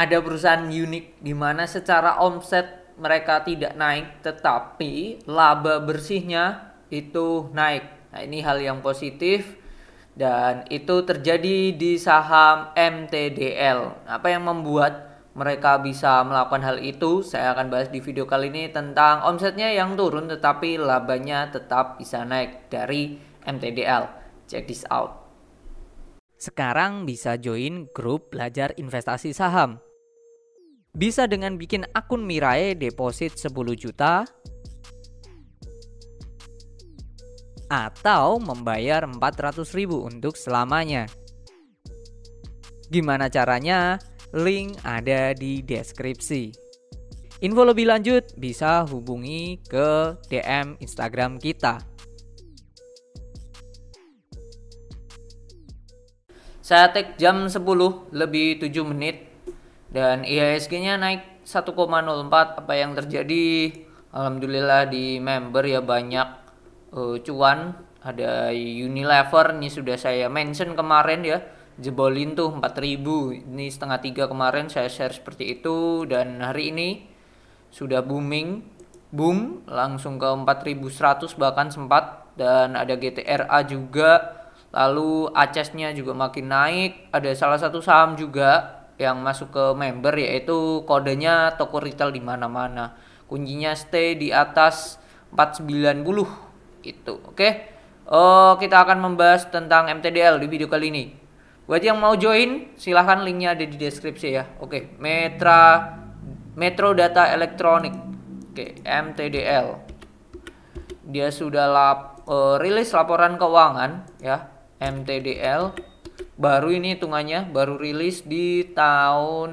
ada perusahaan unik di mana secara omset mereka tidak naik tetapi laba bersihnya itu naik. Nah, ini hal yang positif dan itu terjadi di saham MTDL. Apa yang membuat mereka bisa melakukan hal itu? Saya akan bahas di video kali ini tentang omsetnya yang turun tetapi labanya tetap bisa naik dari MTDL. Check this out. Sekarang bisa join grup belajar investasi saham. Bisa dengan bikin akun Mirai deposit 10 juta atau membayar 400.000 ribu untuk selamanya. Gimana caranya? Link ada di deskripsi. Info lebih lanjut bisa hubungi ke DM Instagram kita. Saya tag jam 10 lebih 7 menit dan IHSG-nya naik 1,04 apa yang terjadi? Alhamdulillah di member ya banyak uh, cuan. Ada Unilever ini sudah saya mention kemarin ya jebolin tuh 4000 ini setengah tiga kemarin saya share seperti itu dan hari ini sudah booming boom langsung ke 4100 bahkan sempat dan ada GTRA juga lalu Acesnya juga makin naik ada salah satu saham juga yang masuk ke member yaitu kodenya toko retail di mana-mana. Kuncinya stay di atas 490 itu. Oke. Okay? Oh, eh, kita akan membahas tentang MTDL di video kali ini. Buat yang mau join, silahkan linknya ada di deskripsi ya. Oke, okay. Metra Metro Data elektronik Oke, okay. MTDL. Dia sudah lap, uh, rilis laporan keuangan ya, MTDL baru ini hitungannya baru rilis di tahun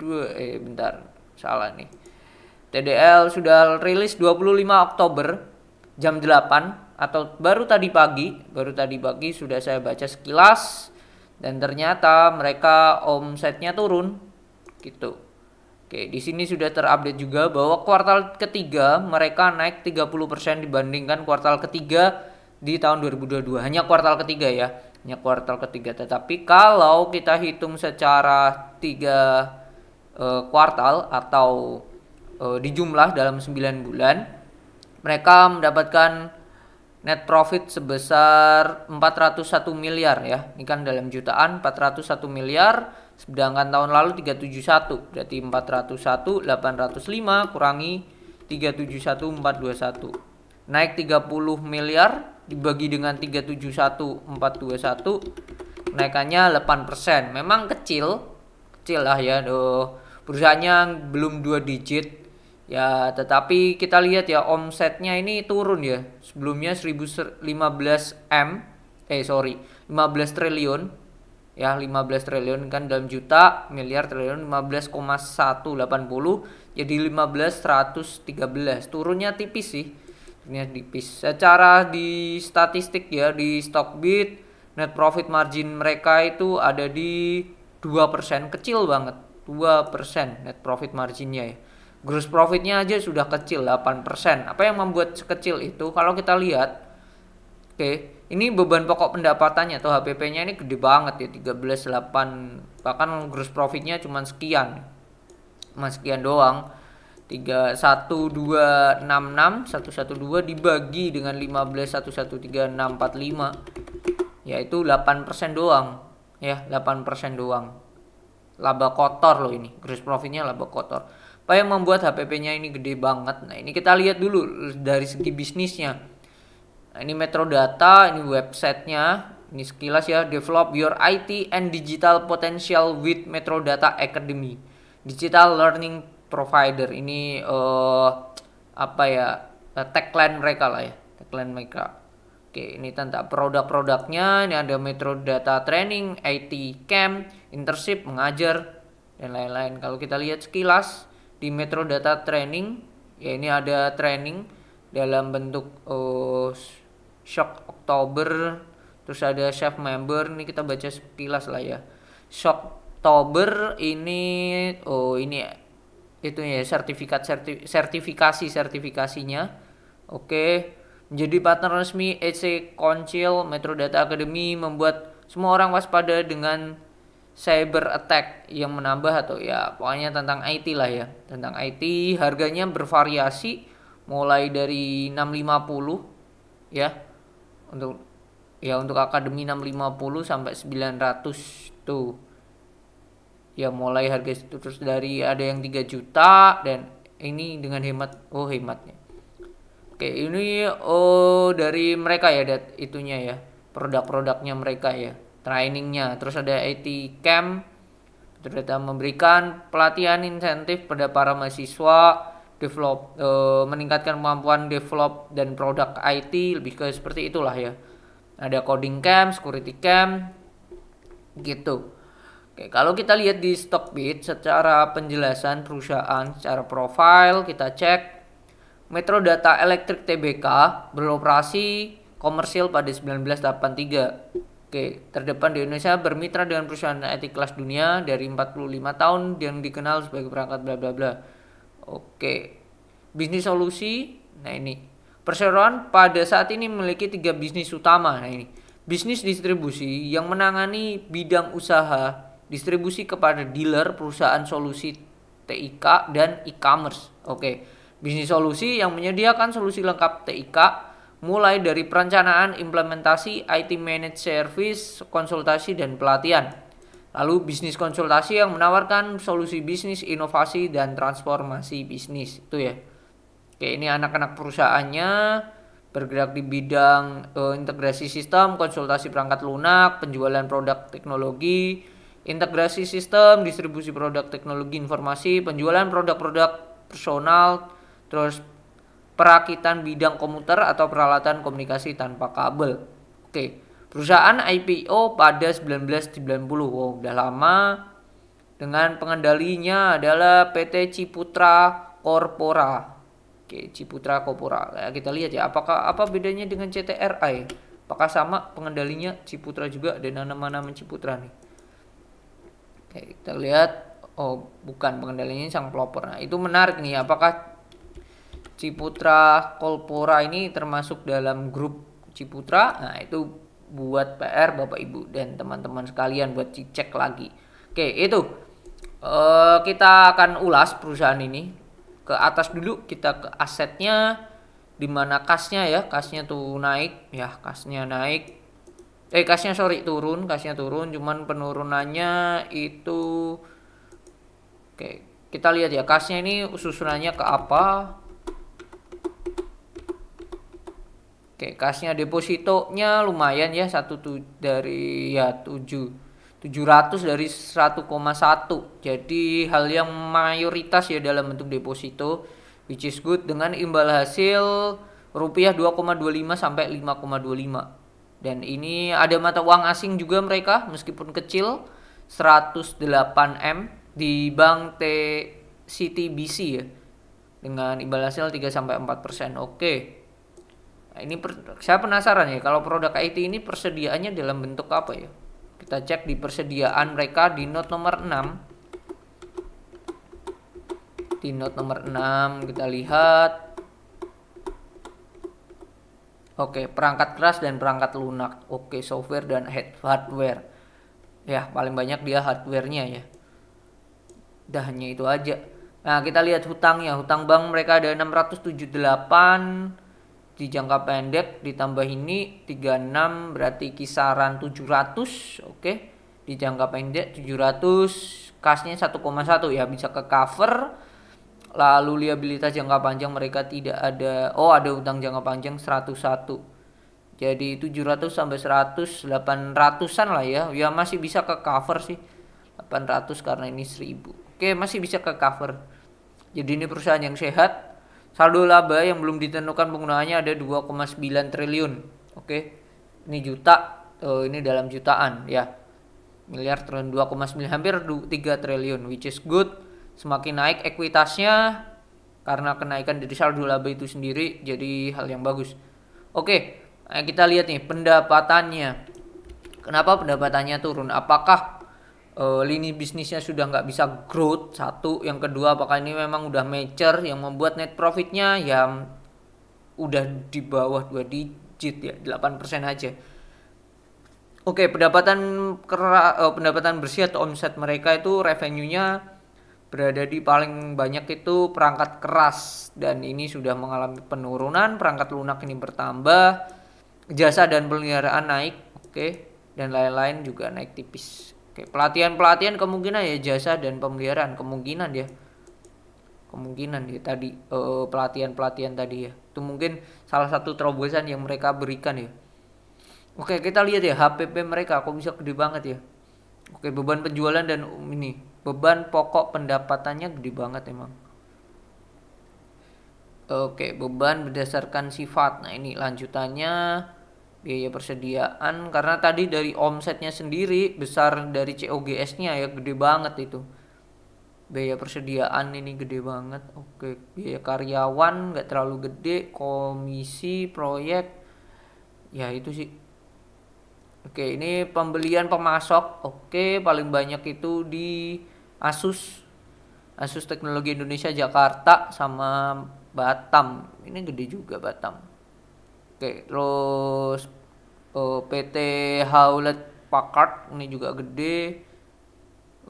dua eh bentar salah nih TDL sudah rilis 25 Oktober jam 8 atau baru tadi pagi baru tadi pagi sudah saya baca sekilas dan ternyata mereka omsetnya turun gitu Oke, di sini sudah terupdate juga bahwa kuartal ketiga mereka naik 30% dibandingkan kuartal ketiga di tahun 2022. Hanya kuartal ketiga ya nya kuartal ketiga. Tetapi kalau kita hitung secara tiga uh, kuartal atau eh, dijumlah dalam 9 bulan, mereka mendapatkan net profit sebesar 401 miliar ya. Ini kan dalam jutaan 401 miliar, sedangkan tahun lalu 371. Berarti 401 805 kurangi 371 421. Naik 30 miliar dibagi dengan 371421 naikannya 8%. Memang kecil, kecil lah ya. Duh, perusahaannya belum dua digit. Ya, tetapi kita lihat ya omsetnya ini turun ya. Sebelumnya 1015 M, eh sorry, 15 triliun. Ya, 15 triliun kan dalam juta, miliar triliun 15,180 jadi tiga belas Turunnya tipis sih ini tipis secara di statistik ya di stock Stockbit net profit margin mereka itu ada di 2% kecil banget 2% net profit marginnya ya gross profitnya aja sudah kecil 8% apa yang membuat sekecil itu kalau kita lihat oke okay, ini beban pokok pendapatannya atau HPP nya ini gede banget ya 13,8 bahkan gross profitnya cuma sekian cuma sekian doang tiga satu dua enam enam satu satu dua dibagi dengan lima belas satu satu tiga enam empat lima yaitu delapan persen doang ya delapan persen doang laba kotor loh ini gross profitnya laba kotor apa yang membuat HPP-nya ini gede banget nah ini kita lihat dulu dari segi bisnisnya nah, ini Metro Data ini websitenya ini sekilas ya develop your IT and digital potential with Metro Data Academy digital learning provider ini uh, apa ya eh, tagline mereka lah ya tagline mereka oke ini tentang produk-produknya ini ada metro data training IT camp internship mengajar dan lain-lain kalau kita lihat sekilas di metro data training ya ini ada training dalam bentuk uh, shock Oktober terus ada chef member ini kita baca sekilas lah ya shock Oktober ini oh ini itu ya sertifikat serti, sertifikasi sertifikasinya oke menjadi partner resmi EC Council Metro Data Academy membuat semua orang waspada dengan cyber attack yang menambah atau ya pokoknya tentang IT lah ya tentang IT harganya bervariasi mulai dari 650 ya untuk ya untuk akademi 650 sampai 900 tuh ya mulai harga itu terus dari ada yang 3 juta dan ini dengan hemat oh hematnya oke ini oh dari mereka ya dat itunya ya produk-produknya mereka ya trainingnya terus ada IT camp ternyata memberikan pelatihan insentif pada para mahasiswa develop e, meningkatkan kemampuan develop dan produk IT lebih ke seperti itulah ya ada coding camp security camp gitu Oke, kalau kita lihat di Stockbit secara penjelasan perusahaan secara profil kita cek Metro Data Electric Tbk beroperasi komersil pada 1983. Oke, terdepan di Indonesia bermitra dengan perusahaan IT kelas dunia dari 45 tahun yang dikenal sebagai perangkat bla bla bla. Oke. Bisnis solusi, nah ini. Perseroan pada saat ini memiliki tiga bisnis utama, nah ini. Bisnis distribusi yang menangani bidang usaha distribusi kepada dealer, perusahaan solusi TIK dan e-commerce. Oke. Bisnis solusi yang menyediakan solusi lengkap TIK mulai dari perencanaan, implementasi, IT managed service, konsultasi dan pelatihan. Lalu bisnis konsultasi yang menawarkan solusi bisnis, inovasi dan transformasi bisnis. Itu ya. Oke, ini anak-anak perusahaannya bergerak di bidang uh, integrasi sistem, konsultasi perangkat lunak, penjualan produk teknologi, integrasi sistem, distribusi produk teknologi informasi, penjualan produk-produk personal, terus perakitan bidang komputer atau peralatan komunikasi tanpa kabel. Oke, perusahaan IPO pada 1990, wow, udah lama. Dengan pengendalinya adalah PT Ciputra Corpora. Oke, Ciputra Corpora. Nah, kita lihat ya, apakah apa bedanya dengan CTRI? Apakah sama pengendalinya Ciputra juga dan nama-nama Ciputra nih? Oke, kita lihat oh bukan pengendali ini sang pelopor. Nah, itu menarik nih apakah Ciputra Kolpora ini termasuk dalam grup Ciputra? Nah, itu buat PR Bapak Ibu dan teman-teman sekalian buat cicek lagi. Oke, itu e, kita akan ulas perusahaan ini ke atas dulu kita ke asetnya di mana kasnya ya kasnya tuh naik ya kasnya naik eh kasnya sorry turun kasnya turun cuman penurunannya itu oke kita lihat ya kasnya ini susunannya ke apa oke kasnya depositonya lumayan ya satu tu, dari ya tujuh 700 dari 1,1 jadi hal yang mayoritas ya dalam bentuk deposito which is good dengan imbal hasil rupiah 2,25 sampai 5,25 dan ini ada mata uang asing juga mereka meskipun kecil 108M di Bank T ya. Dengan imbal hasil 3 sampai 4%. Oke. Nah, ini per, saya penasaran ya kalau produk IT ini persediaannya dalam bentuk apa ya? Kita cek di persediaan mereka di note nomor 6. Di note nomor 6 kita lihat Oke, perangkat keras dan perangkat lunak. Oke, software dan hardware. Ya, paling banyak dia hardwarenya ya. Dah hanya itu aja. Nah, kita lihat hutangnya. Hutang bank mereka ada 678 di jangka pendek ditambah ini 36 berarti kisaran 700, oke. Di jangka pendek 700, kasnya 1,1 ya bisa ke cover Lalu liabilitas jangka panjang mereka tidak ada oh ada utang jangka panjang 101. Jadi 700 sampai 100 800-an lah ya. Ya masih bisa ke cover sih. 800 karena ini 1000. Oke, masih bisa ke cover. Jadi ini perusahaan yang sehat. Saldo laba yang belum ditentukan penggunaannya ada 2,9 triliun. Oke. Ini juta. Oh, ini dalam jutaan ya. Miliar triliun 2,9 hampir 3 triliun which is good semakin naik ekuitasnya karena kenaikan dari saldo laba itu sendiri jadi hal yang bagus. Oke, kita lihat nih pendapatannya. Kenapa pendapatannya turun? Apakah uh, lini bisnisnya sudah nggak bisa growth? Satu, yang kedua apakah ini memang udah major yang membuat net profitnya yang udah di bawah dua digit ya, 8% aja. Oke, pendapatan kera, eh, pendapatan bersih atau omset mereka itu revenue-nya berada di paling banyak itu perangkat keras dan ini sudah mengalami penurunan perangkat lunak ini bertambah jasa dan peliharaan naik oke okay. dan lain-lain juga naik tipis oke okay. pelatihan pelatihan kemungkinan ya jasa dan pemeliharaan kemungkinan ya kemungkinan ya tadi uh, eh, pelatihan pelatihan tadi ya itu mungkin salah satu terobosan yang mereka berikan ya oke okay, kita lihat ya HPP mereka kok bisa gede banget ya oke beban penjualan dan um, ini beban pokok pendapatannya gede banget emang oke beban berdasarkan sifat nah ini lanjutannya biaya persediaan karena tadi dari omsetnya sendiri besar dari COGS-nya ya gede banget itu biaya persediaan ini gede banget oke biaya karyawan nggak terlalu gede komisi proyek ya itu sih oke ini pembelian pemasok oke paling banyak itu di Asus Asus Teknologi Indonesia Jakarta sama Batam ini gede juga Batam oke terus oh, eh, PT Howlett Packard ini juga gede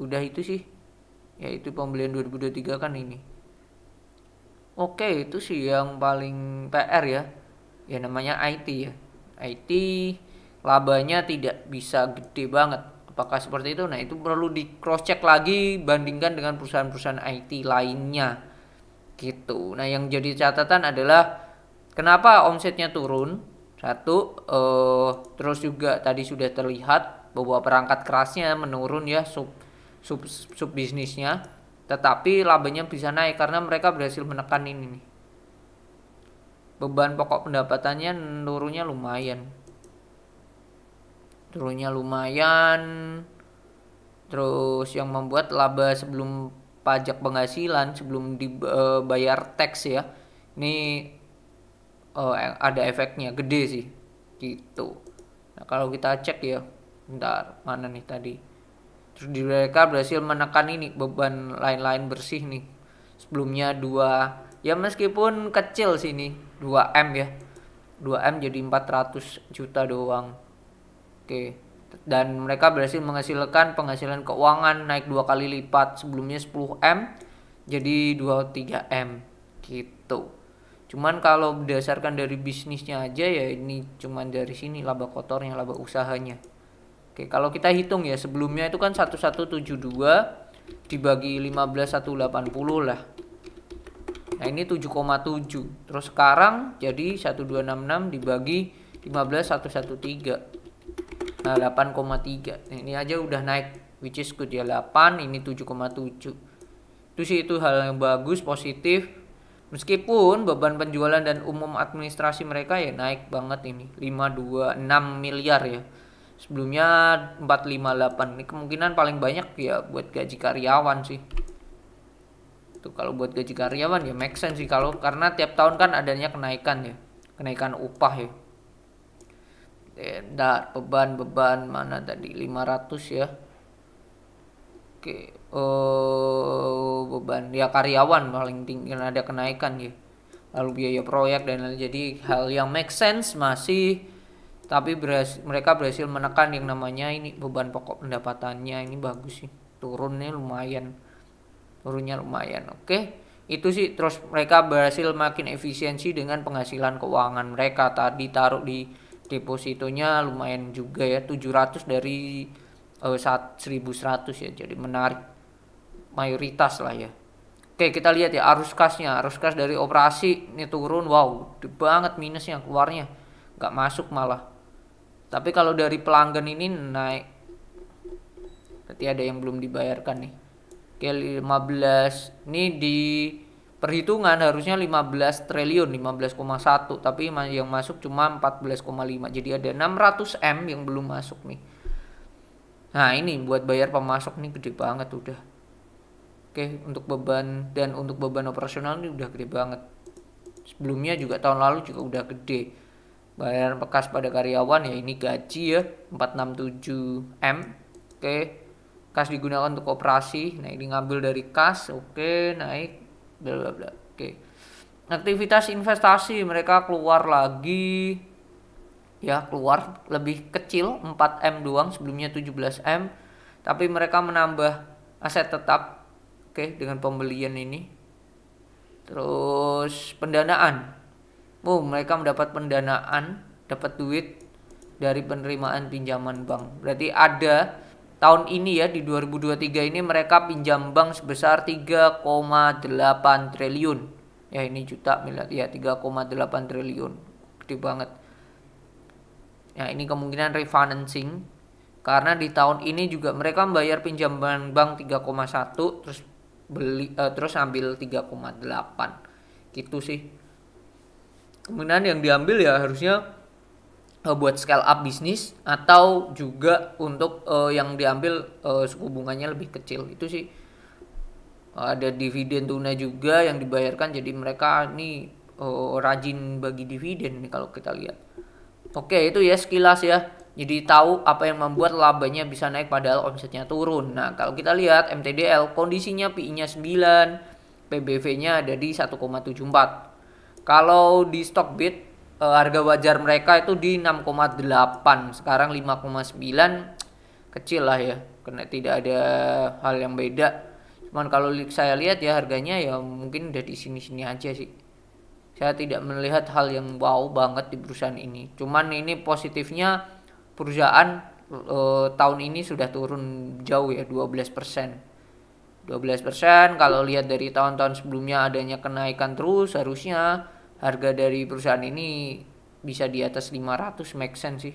udah itu sih yaitu pembelian 2023 kan ini oke itu sih yang paling PR ya ya namanya IT ya IT labanya tidak bisa gede banget Apakah seperti itu? Nah, itu perlu di cross check lagi bandingkan dengan perusahaan-perusahaan IT lainnya. Gitu. Nah, yang jadi catatan adalah kenapa omsetnya turun? Satu, eh, terus juga tadi sudah terlihat bahwa perangkat kerasnya menurun ya sub sub sub bisnisnya, tetapi labanya bisa naik karena mereka berhasil menekan ini nih. Beban pokok pendapatannya menurunnya lumayan turunnya lumayan terus yang membuat laba sebelum pajak penghasilan sebelum dibayar eh, tax ya ini uh, ada efeknya gede sih gitu nah kalau kita cek ya bentar mana nih tadi terus di mereka berhasil menekan ini beban lain-lain bersih nih sebelumnya dua ya meskipun kecil sih ini 2M ya 2M jadi 400 juta doang Oke. Dan mereka berhasil menghasilkan penghasilan keuangan naik dua kali lipat sebelumnya 10M jadi 23M gitu. Cuman kalau berdasarkan dari bisnisnya aja ya ini cuman dari sini laba kotornya, laba usahanya. Oke, kalau kita hitung ya sebelumnya itu kan 1172 dibagi 15180 lah. Nah, ini 7,7. Terus sekarang jadi 1266 dibagi 15113. 8,3 nah, nah, ini aja udah naik which is good ya 8 ini 7,7 itu sih itu hal yang bagus positif meskipun beban penjualan dan umum administrasi mereka ya naik banget ini 526 miliar ya sebelumnya 458 ini kemungkinan paling banyak ya buat gaji karyawan sih tuh kalau buat gaji karyawan ya make sense sih kalau karena tiap tahun kan adanya kenaikan ya kenaikan upah ya tidak beban-beban mana tadi 500 ya Oke, oh, beban ya karyawan paling tinggi ada kenaikan ya. Lalu biaya proyek dan lain jadi hal yang make sense masih tapi berhasil, mereka berhasil menekan yang namanya ini beban pokok pendapatannya ini bagus sih. Turunnya lumayan. Turunnya lumayan. Oke. Itu sih terus mereka berhasil makin efisiensi dengan penghasilan keuangan mereka tadi taruh di depositonya lumayan juga ya 700 dari uh, saat 1100 ya jadi menarik mayoritas lah ya Oke kita lihat ya arus kasnya arus kas dari operasi ini turun wow banget minusnya keluarnya nggak masuk malah tapi kalau dari pelanggan ini naik berarti ada yang belum dibayarkan nih Oke 15 ini di perhitungan harusnya 15 triliun 15,1 tapi yang masuk cuma 14,5 jadi ada 600 M yang belum masuk nih nah ini buat bayar pemasok nih gede banget udah oke untuk beban dan untuk beban operasional ini udah gede banget sebelumnya juga tahun lalu juga udah gede bayaran bekas pada karyawan ya ini gaji ya 467 M oke kas digunakan untuk operasi nah ini ngambil dari kas oke naik bla bla bla oke aktivitas investasi mereka keluar lagi ya keluar lebih kecil 4M doang sebelumnya 17M tapi mereka menambah aset tetap oke dengan pembelian ini terus pendanaan oh mereka mendapat pendanaan dapat duit dari penerimaan pinjaman bank berarti ada tahun ini ya di 2023 ini mereka pinjam bank sebesar 3,8 triliun. Ya ini juta miliar ya 3,8 triliun. Gede banget. Ya ini kemungkinan refinancing karena di tahun ini juga mereka membayar pinjaman bank 3,1 terus beli uh, terus ambil 3,8. Gitu sih. Kemungkinan yang diambil ya harusnya Eh, buat scale up bisnis atau juga untuk uh, yang diambil uh, suku bunganya lebih kecil itu sih ada dividen tunai juga yang dibayarkan jadi mereka ini uh, rajin bagi dividen nih kalau kita lihat oke itu ya sekilas ya jadi tahu apa yang membuat labanya bisa naik padahal omsetnya turun nah kalau kita lihat MTDL kondisinya PI nya 9 PBV nya ada di 1,74 kalau di Stockbit uh, harga wajar mereka itu di 6,8 sekarang 5,9 kecil lah ya karena tidak ada hal yang beda cuman kalau saya lihat ya harganya ya mungkin udah di sini-sini aja sih saya tidak melihat hal yang wow banget di perusahaan ini cuman ini positifnya perusahaan uh, tahun ini sudah turun jauh ya 12 persen 12 persen kalau lihat dari tahun-tahun sebelumnya adanya kenaikan terus harusnya harga dari perusahaan ini bisa di atas 500 make sense sih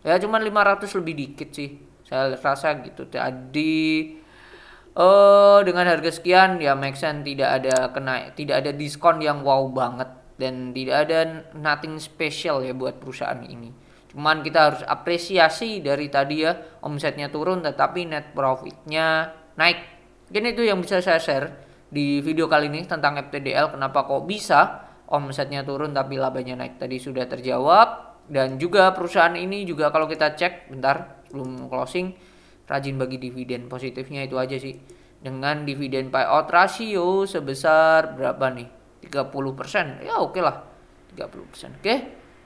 ya cuman 500 lebih dikit sih saya rasa gitu tadi oh dengan harga sekian ya make sense tidak ada kena tidak ada diskon yang wow banget dan tidak ada nothing special ya buat perusahaan ini cuman kita harus apresiasi dari tadi ya omsetnya turun tetapi net profitnya naik mungkin itu yang bisa saya share di video kali ini tentang FTDL kenapa kok bisa omsetnya turun tapi labanya naik tadi sudah terjawab dan juga perusahaan ini juga kalau kita cek bentar belum closing rajin bagi dividen positifnya itu aja sih dengan dividen payout ratio sebesar berapa nih 30% ya oke lah 30% oke okay?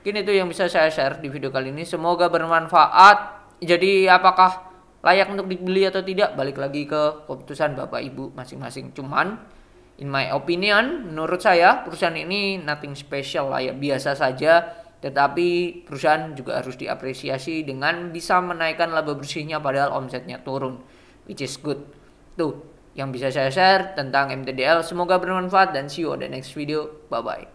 tuh itu yang bisa saya share di video kali ini. Semoga bermanfaat. Jadi apakah layak untuk dibeli atau tidak balik lagi ke keputusan Bapak Ibu masing-masing. Cuman in my opinion menurut saya perusahaan ini nothing special lah ya biasa saja tetapi perusahaan juga harus diapresiasi dengan bisa menaikkan laba bersihnya padahal omsetnya turun, which is good. Tuh, yang bisa saya share tentang MTDL. Semoga bermanfaat dan see you on the next video. Bye-bye.